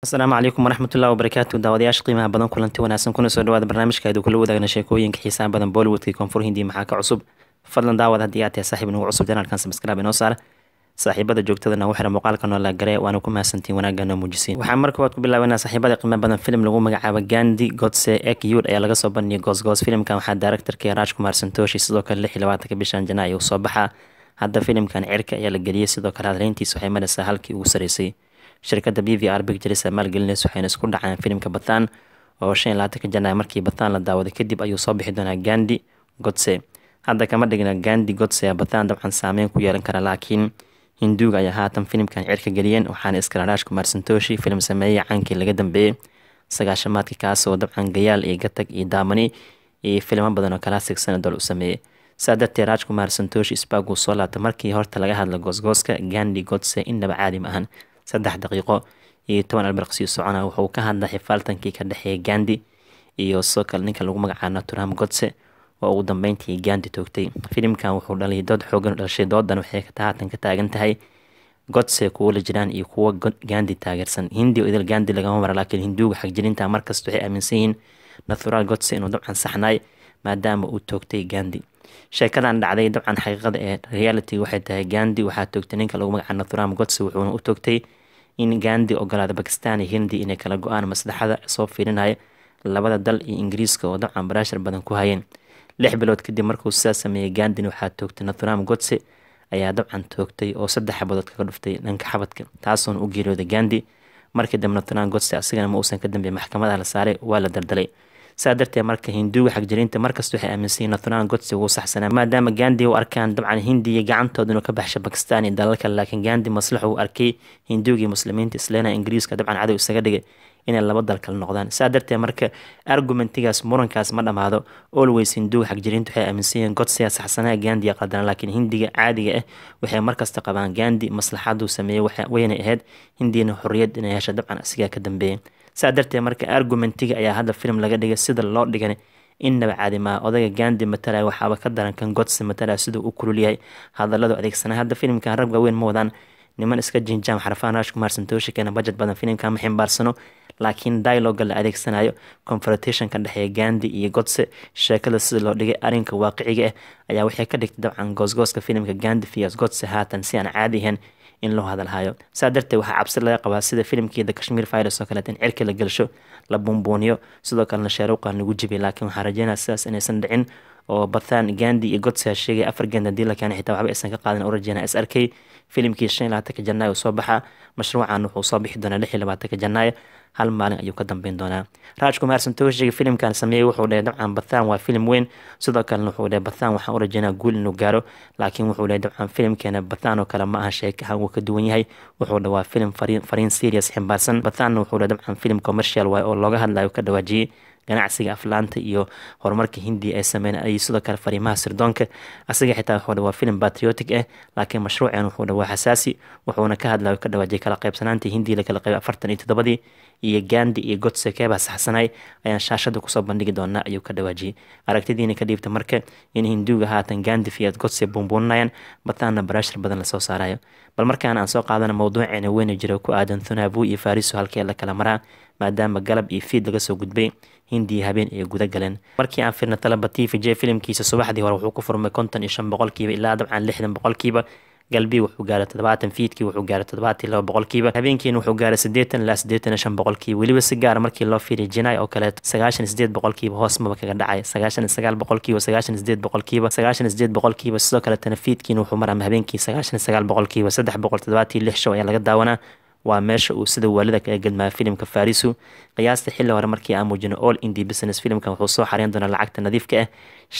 asalaamu calaykum waraxmat ullahi wabarakaatu daawadayaasha qiimaha badan kulanti wanaagsan kuna soo dhawaada barnaamijka aydu kula wadaagna sheekooyinka xiisaha badan bollywoodka koonfur hindi maxaa ka cusub fadlan daawad haddii aad tahay saaxiib nagu cusub janaalkan samsclab inoo saar saaxiibada joogtada nagu xira muuqaalka noola gare waana ku mahadsantiin wanaagga noo muujisiin waxaan mar koowaad ku bilaabeynaa saaxiibada qiimaha badan filim lagu magacaabo gandi godse ekyud ayaa laga soo bandhigay goosgoos filimkan waxaa daaraktarkii raaj kumar santooshi sidoo kale lix iyo labaatanka bishan janaayo soo baxaa hadda filimkan cirka ayaa la geliyay sidoo kale hadleyntiisa waxay maraysaa halkii ugu saraysay shirkada b v r bictars maalgelinays waxayna isku dhaceen filimka bataan oo shan iyo labaatanka janaar markii bataan la daawaday kadib ayuu soo bixi doonaa gandi godse hadda kama dhigna gandi godse bataan dabcan saameyn ku yeelan kara laakiin hinduuga ayaa haatan filimkan cirka geliyeen waxaana iskaraaraash kumaarsantoshi filim sameeyey caankii laga dambeeyey sagaashamaadka kaasoo dabcan gayaal iyo gatag iyo daamani iyo filimo badan oo kalaasig sanadool u sameeyey saa dartee raajkumaar santoshi sbag soo laabtay markii horta laga hadla goosgooska gandi godse in laba caalim ahan saddex daqiiqo iyo toban albarqsiyo socona wuxuu ka hadlay xifaaltankii ka dhexeeya gandi iyo sidoo kale ninka lagu magacaana turam godse oo ugu dambeyntii gandi toogtay filimkan wuxuu dhaliyay dood xoogan dhashay doodan waxay haatan ka taagan tahay godse kuwo la jiraan iyo kuwo gandi taageersan hindi oo idil gandi lagama mara laakiin hinduuga xagjirinta markasta waxay aaminsan yihiin godse inuu dabcan saxnaay maadaama uu toogtay gandi sheekadan dhacday dabcan xaqiiqada ee reality waxay tahay gandi waxaa toogtay ninka lagu magacaa nathuram godse wuxuuna u toogtay in gandi ogolaada bakistan iyo hindi inay kala go-aan maslaxada soo fiirinaya labada dal iyo ingiriiska oo dabcan baraashar badan ku hayeen lix bilood kadib markuu sidaa sameeyey gandina waxaa toogtay nathuram godse ayaa dabcan toogtay oo saddex xabadood kaga dhuftay dhanka xabadka taasoona u geeriyooday gandi markii dambe nathuram godse asigana ma uusan ka dambeey maxkamadaha la saaray waa la daldalay saa darteed marka hinduuga xagjariinta markasta waxay aaminsayiin nathnaan godsi ugu saxsanaa maadaama gandi u arkaan dabcan hindiya gacantooduna ka baxsha bakistan iyo dalalka laakiin gandi maslaxa uu arkay hinduuga muslimiinta islena ingiriiska dabcan cadow isaga dhigay inay laba dal kala noqdaan saa darteed marka argumentigaas murankaas ma dhammaado olways hinduuga xagjiriinta waxay aaminsanyihiin godsiga saxsanaa gandi qadana laakiin hindiga caadiga ah waxay markasta qabaan gandi maslaxaduu sameeyey wayna ahayd hindiyana xorriyad inay hesha dabcan isagaa ka dambeeyay saa darteed marka argumentiga ayaa hadda filim laga dhigay sida loo dhigana in nabcaadi maa gandi matalaya waxaaba ka daran kan godsi matalaya siduu u kulul yahay hadaladu adeegsanay hadda filimkan rag waaweyn ma wadaan niman iska jinjaam xarfaan raash santooshi keena bajet badan filimkan ma ximbaarsano laakiin dialoga la adeegsanayo confrontationka dhexeeya gandi iyo godse sheekada sida loo dhigay arrinka waaqiciga ah, ayaa waxay ka dhigtay dabcan goosgooska filimka gandi fiyas godse haatan si aan caadi ahayn in loo hadalhayo saa darteed waxaa cabsi laga qabaa sida filimkii the kashmir virus oo kaleet in cirka la gelsho la buunbuuniyo sidoo kalena sheeruuqa lagu jibiy laakiin waxaa rajeynaa sidaas inaysan dhicin oo bathan gandi iyo godsaa sheegay afar gandi hadii lakeena xitaa waxba aysan ka qaadan origina is arkay filimkii shan labaatanka janaayo soo baxa mashruucan wuxuu soo bixi doonaa lix iyo labaatanka janaayo hal maalin ayuu ka dambeyn doonaa raaj kumar santooshiga filimkan sameeyey wuxuu dhahay dabcan bathan waa filim weyn sidoo kalena wuxuu dhahay bathan waxaan u guul inuu gaaro laakiin wuxuu dhahay dabcan filimkeena bathan oo kale ma aha sheekahan wuu ka duwan yahay wuxuu dhahay waa filim fariin serious ximbaarsan bathanna wuxuu dhahay dabcan filim commercial waaye oo looga hadlayo ka dhawaajiyey ganacsiga aflaanta iyo horumarka hindiya ee sameyn ayay sidoo kale fariimaha sirdoonka asaga xitaa wuxuu dha waa filim batriotic ah eh, laakiin mashruuceen wuxuu dha waa xasaasi wuxuuna ka hadla ka dhawaajay kala qaybsanaanta hindiya la kala qaybay afartan iyo toddobadii iyo gandi iyo godse keebaha saxsanay ayaan shaashada kusoo bandhigi doonaa ayuu ka dhawaajiyey aragtidiina ka dhiibta marka in hinduuga haatan gandi fiyaad godse buunbuuninayaan bataana baraashir badan lasoo saarayo bal markaan aan soo qaadana mowduuceena weyna jira ku aadan thunabu iyo fariiso halkee la kala maraa maadaama galab iyo fiid laga soo gudbay hindii habeen ay guda galeen markii aan firna talaba t v j filimkiisa subaxdii hore wuxuu ku furmay konton iyo shan boqolkiiba ilaa dabcan lixdan boqolkiiba galbi wuxuu gaaray toddobaatan fiidkii wuxuu gaaray toddobaatii laba boqolkiiba habeenkiina wuxuu gaaray sideetan ilaa sideetan iyo shan boqolkiiba weliba si gaara ah markii loo fiiriya jinaay oo kaleet sagaashan iyo boqolkiiba hoos maba kaga dhacay sagaashan sagaal boqolkiiba sagaashan iyo siddeed boqolkiiba sagaashan iyo boqolkiiba sidoo kaletana fiidkiina wuxuu maraa habeenkii sagaashan sagaal boqolkiiba saddex boqol toddobaatii lix show ayaa laga daawanaa waa meesha uu sida waalida kaga gedmaa filimka farisu qiyaasta xili hore markii aan muujino all indie business filimkan wuxuu soo xareyn doonaa lacagta nadiifka ah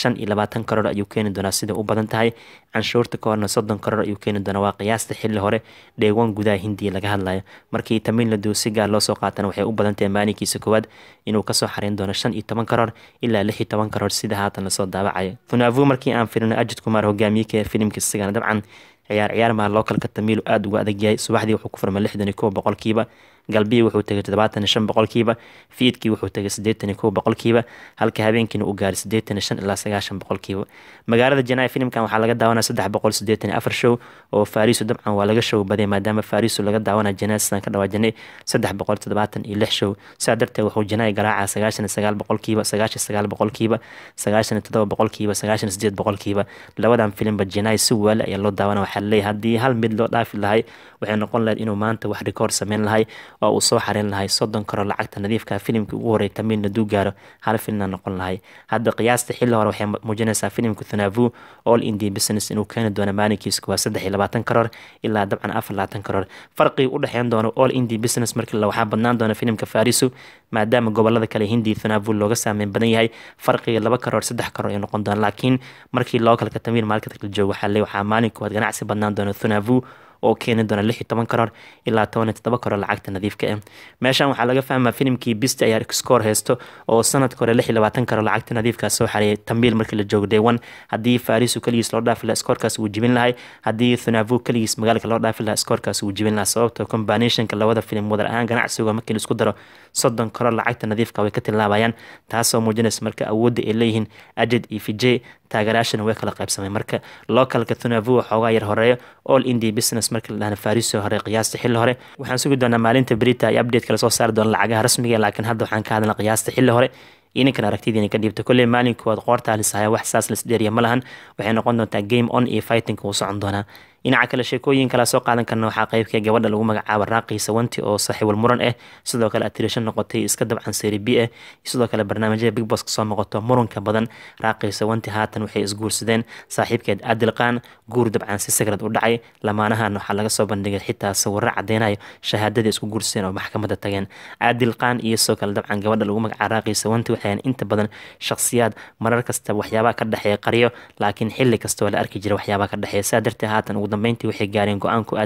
shan iyo labaatan karoor ayuu keeni doonaa sida u badan tahay canshuurta ka horna soddon karoor ayuu keeni doonaa waa qiyaasta xili hore dheegwan gudaha hindiya laga hadlayo markii tamiil nadu si gaar loosoo qaatana waxay u badan tahay maalinkiisa koowaad inuu kasoo xareyn doono shan iyo toban karoor ilaa lix iyo toban karoor sida haatan lasoo daabacaya thunavu markii aan firino ajid kumaar hogaamiyeka filimka sigana dabcan ciyaar ciyaar maa loo kala katamiilu aada ugu adag yahay subaxdii wuxuu ku furma lixdan iyo kow boqolkiiba galbihi wuxuu tegay toddobaatan iyo shan boqolkiiba fiidkii wuxuu tegay siddeetan kow boqolkiiba halka habeenkiina uu gaaray siddeetan shan ilaa sagaashan boqolkiiba magaalada janaayo filimkan waxaa laga daawanaya saddex boqol siddeetan afar show oo fariisu dabcan waa laga show baday maadaama fariisu laga daawanaya janaasan ka dhawaajinay saddex boqol toddobaatan iyo lix show sidaa darteed wuxuu janaayo garaacaa sagaashan sagaal boqolkiiba sagaashan sagaal boqolkiiba sagaashan iyo boqolkiiba sagaashan iyo boqolkiiba labadan filimba janaayo si waali ayaa loo daawanaya waxaa laleeyahay haddii hal mid loo dhaafi lahay waxay noqon lahayd inuu maanta wax rikoor sameyn lahay oo uu soo xarin lahay soddon karo lacagta nadiifka ah, filimka ugu horeyta midna duu gaaro hal filmna noqon lahay hadda qiyaasta xilli hore waxay muujinaysaa filimka thunavu all india business inuu keeni doono maalinkiisa saddex iyo labaatan karoor ilaa dabcan afar labaatan karoor farqigi u dhexeyn doono all india business markii waxaa badnaan doona filimka farisu maadaama gobolada kale hindi thunavu looga saameyn badan yahay farqiga laba karoor saddex karoor ay noqon doona laakiin markii loo kalka tamiir maalka joogo waxaa waxaa maalin ganacsi badnaan doona thunavu oo keeni doona lix iyo toban karar ilaa toban iyo toddoba lacagta nadiifka ah meeshan waxaa laga fahmaa filimkii bist ayaa scoor heysto oo sanadka hore lix labaatan karar lacagta nadiifkaa soo xareeyay tambiil markii la joogo dewan haddii farisu keligiis loo dhaafi lahaa scoorkaas wuu jibin lahay haddii thunavu keligiis magaalka loo dhaafi lahaa scoorkaas wuu jibin lahaa sababta ah combinationka labada filim wadar ahaan ganacsiga markii la daro soddon karar lacagta nadiifka ah way ka tilaabayaan taasoo muujinaysa marka awoodda ay leeyihiin ajed iyo fijey taageerayaashana way kala qaybsamay marka localka tunavu xoogaa yar horeeyo all india business marka la dhahna hore qiyaasta xilli hore waxaan sugi doonaa maalinta brita iyo update kala soo saari doona lacagaha rasmiga laakiin hadda waxaan ka hadalna qiyaasta xilli hore ininkan aragtidiina ka dhiibta kolley maalinkuwaad koowaad qoortaa lisahaya wax saas lasdheeriya ma lahan waxay noqon doontaa game on iyo fighting uu socon doonaa dhinaca kale sheekooyin kalaa soo qaadan karna waxaa qeybka gabadha lagu magacaaba raaqii sawanti oo saaxiibul muran ah eh. sidoo kale atirishan noqotay iska dabcan seeri ah eh. sidoo kale barnaamijyada big boss kasoo noqoto muranka badan raaqii sawanti haatan waxay isguursadeen saaxiibkeed adil guur dabcan si sagrad u dhacay lamaanahan waxaa laga soo bandhigay xitaa sawirro cadeynayo shahaadadii isku guursadeen oo maxkamadda tageen adil iyo sidoo kale dabcan gabadha lagu magacaaba raaqii sawanti waxayan inta badan shakhsiyaad marar kasta waxyaabaha ka dhexeeya qaryo laakiin xilli kastoo la arki jira waxyaabaha ka dhexeeya saa dartee haatan ugu ugu dambeyntii waxay gaareen go-aan ku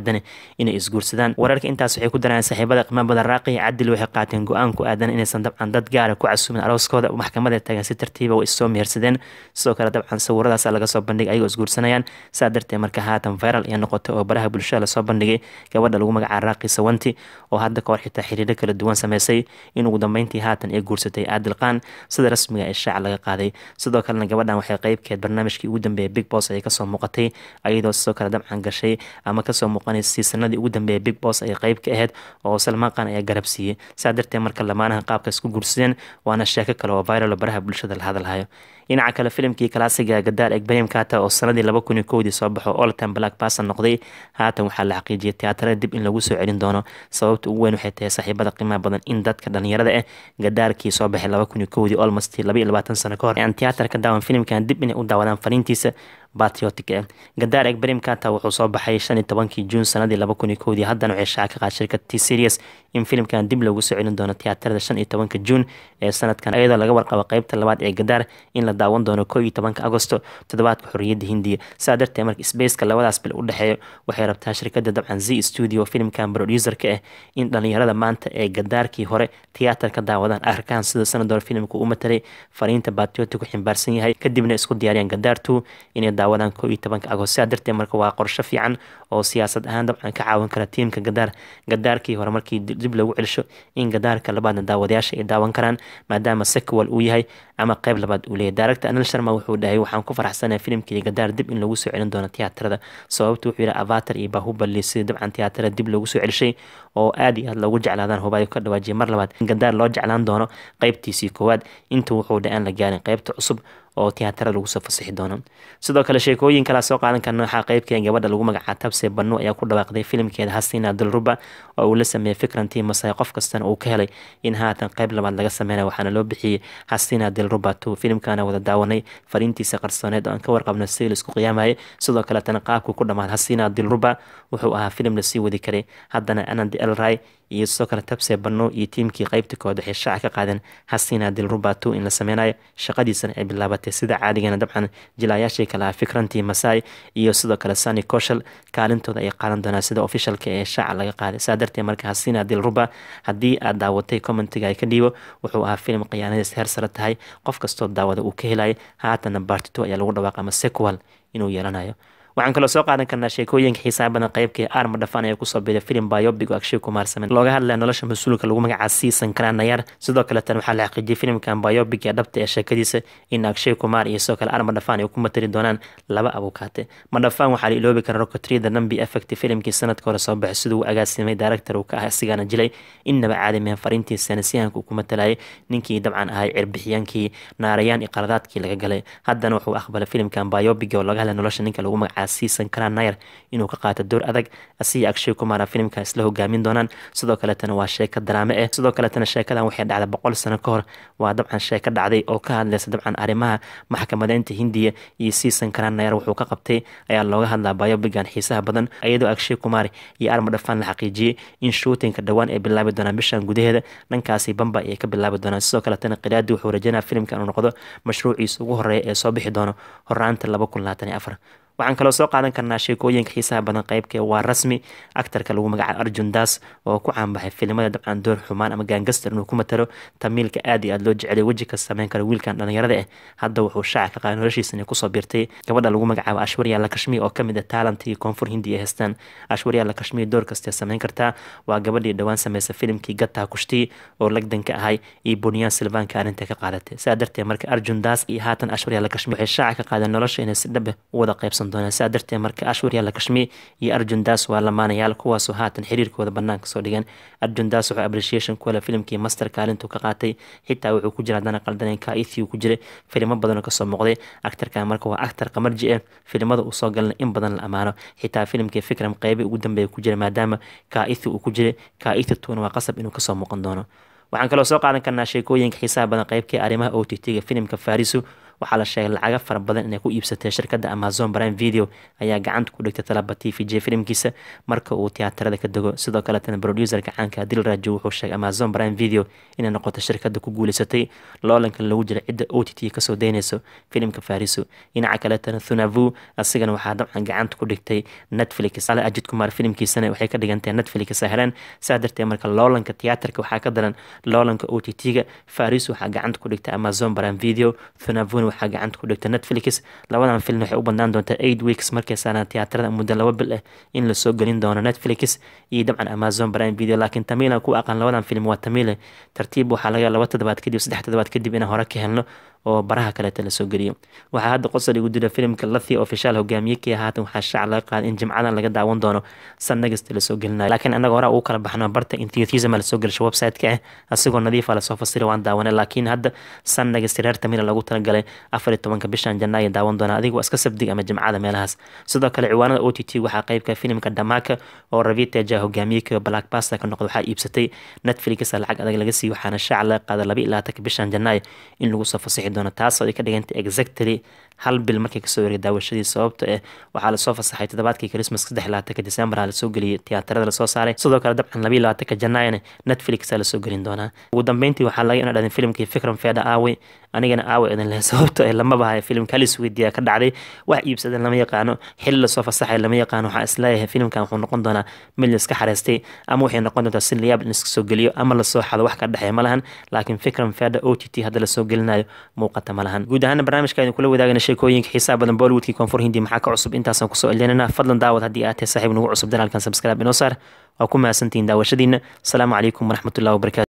inay isguursadaan wararka intaas waxay ku darayaan saaxiibada qimaabada raaqi cadil waxay qaateen go-aan ku inaysan dabcan dad gaara ah ku casuumin arooskooda maxkamada taagan si tartiiba ah way issoo mehersadeen sidoo kale dabcan sawiradaas laga soo bandhigay ayagoo isguursanayaan saa darteed marka haatan viral ayaa noqotay oo baraha bulshada lasoo bandhigay gabadha lagu magacaaba raaqi sawanti oo hadda kahor xitaa xiriiro kala duwan sameysay in ugu haatan ay guursatay aadil qaan sida rasmiga ee shaac laga qaaday sidoo kalena gabadhan waxay qeybkeed barnaamijkii ugu dambeeyay big bos ay kasoo muuqatay ayadoo sidoo kale dabcan gacan gashay ama kasoo muuqanaysa sanadii ugu dambeeya big bos ay qeyb ka ahayd oo salmaaqan ayaa garab siiyey saa darteed marka lamaanaha qaabka isku guursadeen waana sheeko kale oo viral baraha bulshada la hadalhayo dhinaca kale filimkii kalaasiga gadaal egbrahim kata oo sanadii laba kun iyo kowdii soo baxo oltan black basan noqday haatan waxaa la xaqiijiyay tiyaatarada dib in lagu soo celin doono sababta ugu weyn waxay tahay saaxiibada qiimaha badan in dadka dhalinyarada ah gadaalkii soo baxay laba kun iyo kowdii olmost laba labaatan sano ka hor aan daawan filimkan dib inay u daawadaan fariintiisa batriotic gadaar egberim kata wuxuu soo baxay shaniyo tobankii juun sanadii laba kun iyo kowdii haddana waxay ka qaad shirkad t serias in filimkan dib loogu soo celin doono tiyaatarada shan iyo tobanka juun ee sanadkan iyadoo laga warqabo qeybta labaad ee gadaar in la daawan doono koo iyo tobanka agosto toddobaadka xorriyadda hindiya sidaa darteed marka spaceka labadaas bil u dhexeeyo waxay rabtaa shirkadda dabcan z studio filimkan producerka ah in dhalinyarada maanta ee gadaarkii hore tiyaatar daawadaan aarkaan sida sanador filimka u matalay fariinta batriotic ku ximbaarsan yahay kadibna isku diyaariyaan gadaar inay daawadaan ko iyo tobanka agost sidaa darteed marka waa qorsho fiican oo siyaasad ahaan dabcan ka caawin kara tiimka gadaar gadaarkii hore markii dib lagu celisho in gadaarka labaadna daawadayaasha ay daawan karaan maadaama sekwal uu yahay ama qeyb labaad uu leeyahy daaracta anil sharma wuxuu dhahay waxaan ku faraxsanaa filimkii gadaar dib in lagu soo celin doono tiyaatarada sababtu ah wuxuu yihi avatar iyo bahubali sidii dabcan tiyaatarada dib lagu soo celishay oo aad iyo aad loogu jeclaadaan hubaayo ka dhawaajiya mar labaad in gadaar loo jeclaan doono qeybtiisii koowaad inta wuxuu dhahaan la gaarin qeybta cusub oo tiyaatarada lagu soo fasixi doono sidoo kale sheekooyin kala soo qaadan karna waxaa qaybkeen gabadha lagu magacaa tabse banno ayaa ku dhawaaqday filimkeeda hasina dalruba oo uu la sameeyey fikrantii masay qof kastana uu ka helay in haatan qayb labaad laga sameynayo waxaana loo bixiyey hasina dalruba two filimkana wada daawanay fariintiisa qarsoneed oo aan ka warqabno sidii laisku qiyaamayay sidoo kale tana qaabku ku dhammaad hasina dalruba wuxuu ahaa filim lasii wadi karay haddana anand elray iyo sidoo kale tabse banno iyo tiimkii qaybta kooxd waxay shaaca ka qaadeen hasina dilruba two in la sameynayo shaqadiisana ay bilaabatay qabatay sida caadigana dabcan jilaayaashii kaleha ah, fikrantii masai iyo sidoo kale sani koshal kaalintooda ay qaadan doonaan sida ofishalka ee shaaca laga qaaday saa darteed marka hasina dilruba haddii aad daawatay commentiga ay ka dhiibo wuxuu ahaa filim khiyaanadiis heer sare tahay qof kastoo daawada uu ka helaya haatana baartito ayaa lagu dhawaaq ama sequal inuu yeelanayo waxaan kaloo soo qaadan karnaa sheekooyinka xiisaa badan qeybkii arma dhafan ee kusoo biray filim biobic oo agshay kumaarsamen looga hadlaya nolosha mas-uulka lagu magacaas siisan karaa nayaar sidoo kale tan waxaa la xaqiijiyay filimkan biobic ee dhabta ee sheekadiisa in agshay kumaar iyo sidoo kale arma dhafan ay ku matali doonaan laba abukaate madhafaan waxaa la iloobi karaa rokotrida nambi effect filimkii sanadka hore soo baxay siduu u agaasimay director uu ka ah isigana jilay innaba caadamihan fariintiisana sihanka uu ku matalayay ninkii dabcan ahay cirbixiyaankii naarayaan iyo laga galay haddana wuxuu aqbalay filimkan biobic oo laga hadlay nolosha ninka lagu magacaas waxaa siisan karaa nair inuu ka qaato door adag asiya agshay kumara filimka isla hogaamin doonaan sidoo kaletana waa sheeko daraame eh sidoo kaletana sheekadan waxay dhacda boqol sano ka hor waa dabcan sheeko dhacday oo ka hadlaysa dabcan arrimaha maxkamadeynta hindiya iyo siisan karaa nair wuxuu ka qabtay ayaa looga hadlaa bayobigan xiisaha badan iyadoo agshay kumari iyo arma la xaqiijiyey in shootinka dhowaan ay bilaabi doonaan bishan gudaheeda dhankaasi bamba ayay ka bilaabi doonaan sidoo kaletana qiraadi wuxuu rajaynaa filimka inuu noqdo mashruuciisa ugu horeeya ee soo bixi doono horaanta laba kun labaatan iyo afar waxaan kaloo soo qaadan karnaa sheekooyinka xiisaha badan qeybka waa rasmi actarka lagu magacaabo arjundas oo ku caanbaxay filimada dabcan door xumaan ama gaangaster inuu ku matalo tamiilka aad iyo aad loo jecelay weji sameyn kara wiilkan dhalinyarada ah eh, hadda wuxuu shaaca ka qaada noloshiisa inay kusoo biirtay gabadha lagu magacaabo ashwarya lakashmi oo kamid ah talantii koonfur hindi ay haystaan ashwarya lakashmi door kastee sameyn kartaa waa gabadhii dhowaan sameysay filimkii gataa kushtii oo lagdanka ahay iyo bunyaan silvaanka arrinta ka qaadatay sidaa darteed marka arjundas iyo haatan ashwarya lakashmi waxay shaaca ka qaadeen nolosha inay si dhabe ah u wada qaybsan doonaa sidaa darteed marka ashur yaalla iyo arjun das waa lamaanayaal kuwaasoo haatan xiriirkooda banaanka soo dhigan arjun das wuxuu appreciation ku filimkii master kaalintuu ka qaatay xitaa wuxuu ku jira haddana qaldaneen kaithiu ku jiray filimo badan oo kasoo muuqday actarkan marka waa actar qamarji ah filimada uu soo galana in badan la amaano xitaa filimkii fikram qeybi ugu dambeeya ku jira maadaama kaithi uu ku jiray kaithi tuuna waa qasab inuu kasoo muuqan doono waxaan kaloo soo qaadan karnaa sheekooyinka xiisaha badan qeybkii arrimaha o t t-ga filimka farisu waxaa la sheegay lacaga fara badan inay ku iibsatay shirkadda amazon brime video ayaa gacanta ku dhigtay talaba t v j filimkiisa marka uu tiyaatarada ka dego sidoo kaleetana broduuserka caanka dil raajo wuxuu sheegay amazon brime video inay noqoto shirkadda ku guuleysatay loolanka lagu jira cidda o t t kasoo daynayso filimka fariso dhinaca kaleetana thunavu asigana waxaa dabcan gacanta ku dhigtay netflix ale ajid kumar filimkiisana waxay ka dhigantay netflix sahlan saa darteed marka loolanka tiyaatarka waxaa ka daran loolanka o t t-ga fariso waxaa gacanta ku dhigtay amazon brime video thunavuna waxaa gacanta ku dhigta netflix labadan film waxay u badnaan doontaa eight weeks saaraan tiyaatarada muddo laba bil ah in lasoo gelin doono netflix iyo dabcan amazon brime video laakiin tamila ku aqaan labadan film waa tamiile eh. tartiib waxaa laga laba toddobaad kadib saddex toddobaad kadib inaan hore ka helno oo baraha kaleeta lasoo geliyo waxaa hadda qosol dira filimka lathi oo fishaal hogaamiye waxaa shaac laga qaaday in jimcadan laga daawan doono sanagasta lasoo gelinayo laakiin annaga hore u kala baxno barta intiyotisma lasoo gelisho website eh, ah asigoo nadiifa lasoo fasira waan daawana laakiin hadda sanagasta reer tamina lagu talagalay afar iyo tobanka bishan janaayo daawan doona adiga iska sabdig ama jimcada meelahaas sidoo kale ciwaanada o t t waxaa qeybka ah filimka dhamaaka oo raviteja hogaamiyeka black pasta ka noqda waxaa iibsatay netflix lacag adag laga siiyo waxaana shaac laga qaaday laba ilaa tanka bishan janaayo in lagu soo fasixi doona taasoo ay ka dhigantay exactly hal bil markii kasoo wareegay daawashadiis sababta eh waxaa lasoo fasaxay toddobaadkii christmas saddex labaatanka decemberha lasoo geliyay tiyaatarada lasoo saaray sidoo kale dabcan labiyo labaatanka janaayana netflix aa lasoo gelin doonaa ugu dambeyntii waxaa laga inadhaden filimkii fikran fedha aawey anigana aawa idin leh sababto ee lamaba haya filim kalis ka dhacday wax iibsadan lama yaqaano xilli lasoo fasaxay lama yaqaano waxaa isleeyahay filimkan wuxuu noqon doonaa mid laiska xareystay ama waxay noqon doontaa si layaab in iska geliyo ama lasoo xado wax ka dhexeeya ma laakiin fikran fada o t t hadda lasoo gelinayo muuqata ma guud ahaana barnaamijka kula wadaagana sheekooyinka xiisaha badan bollywoodkii koonfur hindi maxaa ka cusub intaasaan kusoo eldeynana fadlan daawad haddii aad tahay saaxiib nagu cusub danaalkan subscribe inoo saar waa ku mahadsantihin daawashadiina asalaamu calaykum waraxmatullahi wabarakatu